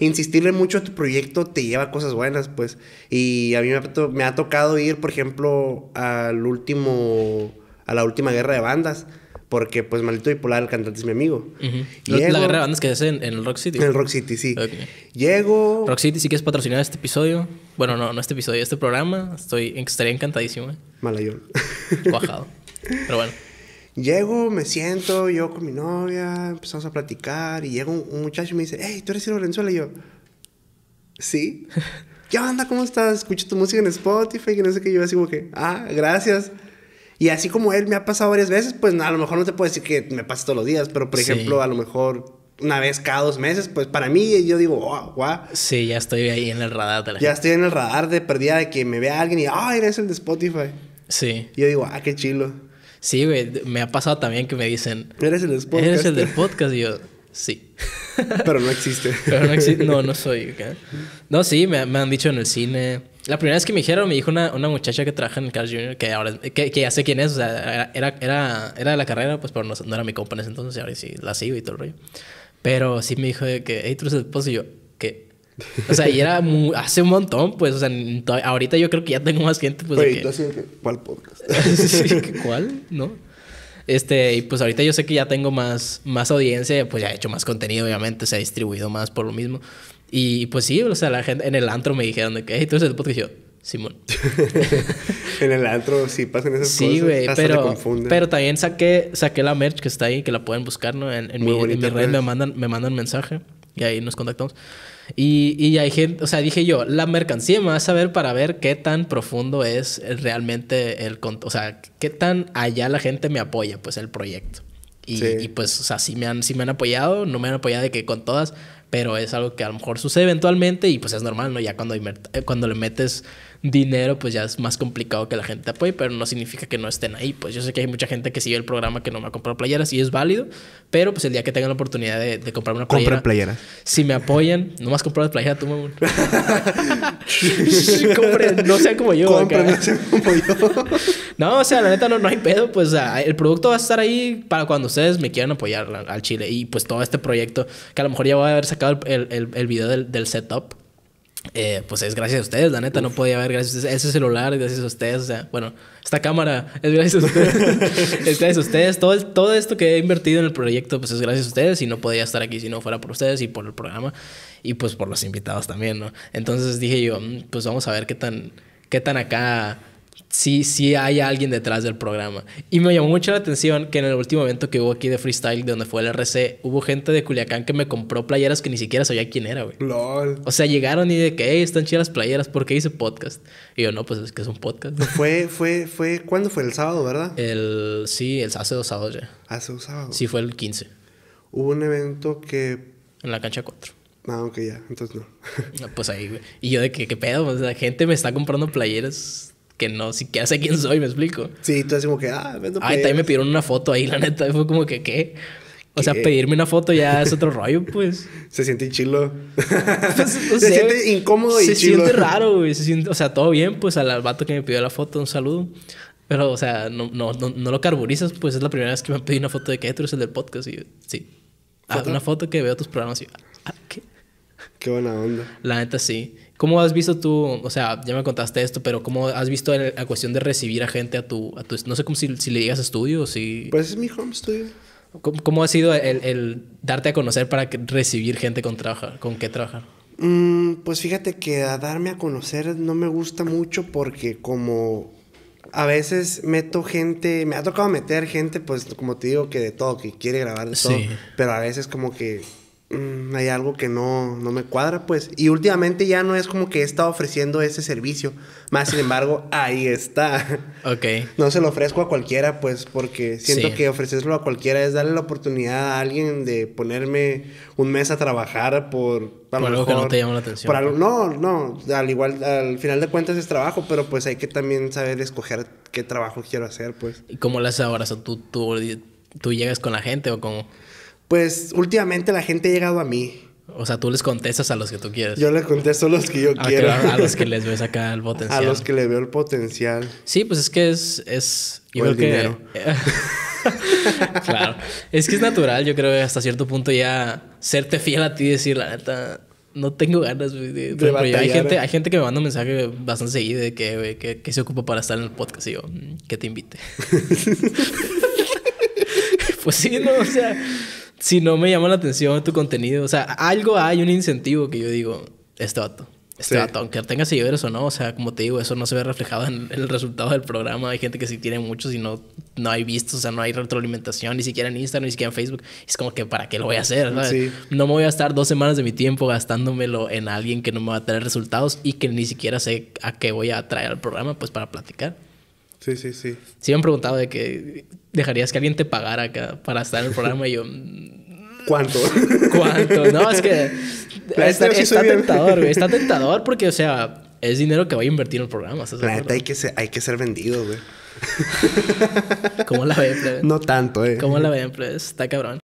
insistirle mucho a tu proyecto te lleva cosas buenas, pues. Y a mí me ha, tocado ir, por ejemplo, al último, a la última guerra de bandas. Porque, pues, maldito Bipolar, el cantante es mi amigo. Y la guerra de bandas que hace en, el Rock City. En el Rock City, sí. Llego. Rock City, si quieres patrocinar este episodio. Bueno, no, no este episodio, este programa. Estoy, estaría encantadísimo. Eh. Malayón. Pero bueno. Llego, me siento, yo con mi novia, empezamos a platicar y llega un, muchacho y me dice, hey, ¿tú eres Ciro Valenzuela? Y yo, ¿sí? ¿Qué onda? ¿Cómo estás? Escucho tu música en Spotify y no sé qué. Yo así como que, ah, gracias. Y así como él me ha pasado varias veces, pues a lo mejor no te puedo decir que me pase todos los días, pero por ejemplo, a lo mejor una vez cada dos meses, pues para mí yo digo, wow, wow. Sí, ya estoy ahí en el radar. ya estoy en el radar de perdida de que me vea alguien y, ay, eres el de Spotify. Sí. Y yo digo, ah, qué chilo. Sí, güey, me ha pasado también que me dicen... Eres el del podcast. Eres el del podcast y yo, sí. Pero no existe. Pero no existe. No, no soy. No, sí, me, han dicho en el cine. La primera vez que me dijeron, me dijo una, una muchacha que trabaja en el Carl Jr., que ahora que, ya sé quién es, o sea, era, era, era de la carrera, pues, pero no, era mi compa en ese entonces, ahora sí la sigo y todo el rollo. Pero sí me dijo que, hey, tú eres el podcast, y yo, que o sea, y era hace un montón, pues. O sea, ahorita yo creo que ya tengo más gente, pues. ¿cuál podcast? ¿cuál? ¿No? Este, y pues ahorita yo sé que ya tengo más, más audiencia, pues ya he hecho más contenido, obviamente, se ha distribuido más por lo mismo. Y pues sí, o sea, la gente en el antro me dijeron de que, tú eres el podcast. yo, Simón. en el antro sí pasan esas cosas. pero, pero también saqué, saqué la merch que está ahí, que la pueden buscar, ¿no? En, en mi, red me mandan, me mandan mensaje. Y ahí nos contactamos. Y, y hay gente, o sea, dije yo, la mercancía me va a saber para ver qué tan profundo es realmente el, o sea, qué tan allá la gente me apoya, pues, el proyecto. Y, pues, o sea, si me, han, sí me han apoyado, no me han apoyado de que con todas, pero es algo que a lo mejor sucede eventualmente y pues es normal, ¿no? Ya cuando, eh, cuando le metes dinero, pues ya es más complicado que la gente te apoye, pero no significa que no estén ahí. Pues yo sé que hay mucha gente que sigue el programa que no me ha comprado playeras y es válido, pero pues el día que tengan la oportunidad de, de comprar una playera. Compren playera. Si me apoyan, nomás comprar la playera tú, mamón. Compren, no sean como yo. Compren, no sean como yo. No, o sea, la neta no, hay pedo. Pues el producto va a estar ahí para cuando ustedes me quieran apoyar al, Chile. Y pues todo este proyecto, que a lo mejor ya voy a haber sacado el, el, video del, del setup. Eh, pues es gracias a ustedes, la neta, no podía haber gracias a ustedes. Ese celular es gracias a ustedes, o sea, bueno, esta cámara es gracias a ustedes. es gracias a ustedes. Todo, todo esto que he invertido en el proyecto, pues es gracias a ustedes y no podía estar aquí si no fuera por ustedes y por el programa y pues por los invitados también, ¿no? Entonces dije yo, mm, pues vamos a ver qué tan, qué tan acá sí, sí hay alguien detrás del programa. Y me llamó mucho la atención que en el último evento que hubo aquí de freestyle, de donde fue el RC, hubo gente de Culiacán que me compró playeras que ni siquiera sabía quién era, güey. LOL. O sea, llegaron y de que, hey, están chidas las playeras, ¿por qué hice podcast? Y yo, no, pues es que es un podcast. Fue, fue, fue, ¿cuándo fue? El sábado, ¿verdad? El, sí, el, hace dos sábados ya. Hace dos sábados. Sí, fue el 15. Hubo un evento que... En la cancha 4. Ah, ok, ya, entonces no. pues ahí, güey. Y yo de que, ¿qué pedo? O sea, la gente me está comprando playeras que no siquiera sé quién soy, me explico. Sí, tú como que, ah, Ay, también me pidieron una foto ahí, la neta. Fue como que, ¿qué? O sea, pedirme una foto ya es otro rollo, pues. Se siente chilo. Pues, se siente incómodo y se chilo. Se siente raro, güey. Se siente, o sea, todo bien, pues al vato que me pidió la foto, un saludo. Pero, o sea, no, no, no, lo carburizas, pues es la primera vez que me pedido una foto de que eh, tú el del podcast. Y sí. Ah, una foto que veo tus programas y ah, ¿qué? Qué buena onda. La neta, sí. ¿Cómo has visto tú, o sea, ya me contaste esto, pero cómo has visto la cuestión de recibir a gente a tu, a tu no sé cómo si, le digas estudio o si... Pues es mi home studio. ¿Cómo, ha sido el, darte a conocer para recibir gente con, trabajar, con qué trabajar? Mm, pues fíjate que a darme a conocer no me gusta mucho porque como a veces meto gente, me ha tocado meter gente, pues como te digo, que de todo, que quiere grabar de todo, pero a veces como que Mm, hay algo que no, no me cuadra, pues. Y últimamente ya no es como que he estado ofreciendo ese servicio. Más sin embargo, ahí está. Ok. No se lo ofrezco a cualquiera, pues, porque siento que ofrecerlo a cualquiera es darle la oportunidad a alguien de ponerme un mes a trabajar por... algo que no te llama la atención. no, no. Al igual, al final de cuentas es trabajo, pero pues hay que también saber escoger qué trabajo quiero hacer, pues. ¿Y cómo lo haces ahora? ¿tú, tú, tú llegas con la gente o con...? Pues últimamente la gente ha llegado a mí. O sea, tú les contestas a los que tú quieres. Yo les contesto a los que yo quiero. A, los que les ves acá el potencial. A los que le veo el potencial. Sí, pues es que es. es yo o el dinero. claro. Es que es natural, yo creo que hasta cierto punto ya serte fiel a ti y decir, la neta, no tengo ganas, De, hay, gente, hay gente que me manda un mensaje bastante seguido de que, que, se ocupa para estar en el podcast y yo, mm, que te invite. pues sí, no, o sea, si no me llama la atención tu contenido, o sea, algo hay, un incentivo que yo digo, este vato. Este vato, aunque tenga seguidores o no, o sea, como te digo, eso no se ve reflejado en, el resultado del programa. Hay gente que sí tiene muchos y no, no hay vistos, o sea, no hay retroalimentación, ni siquiera en Instagram, ni siquiera en Facebook. Es como que, ¿para qué lo voy a hacer? No me voy a estar dos semanas de mi tiempo gastándomelo en alguien que no me va a traer resultados y que ni siquiera sé a qué voy a traer al programa, pues para platicar. Sí, sí, sí. Sí me han preguntado de que dejarías que alguien te pagara acá para estar en el programa y yo... Mm, ¿Cuánto? ¿Cuánto? No, es que está, tentador, güey. Está tentador porque, o sea, es dinero que voy a invertir en el programa. La neta hay que hay que ser vendido, güey. ¿Cómo la ven, No tanto, eh. ¿Cómo la ven, Está cabrón.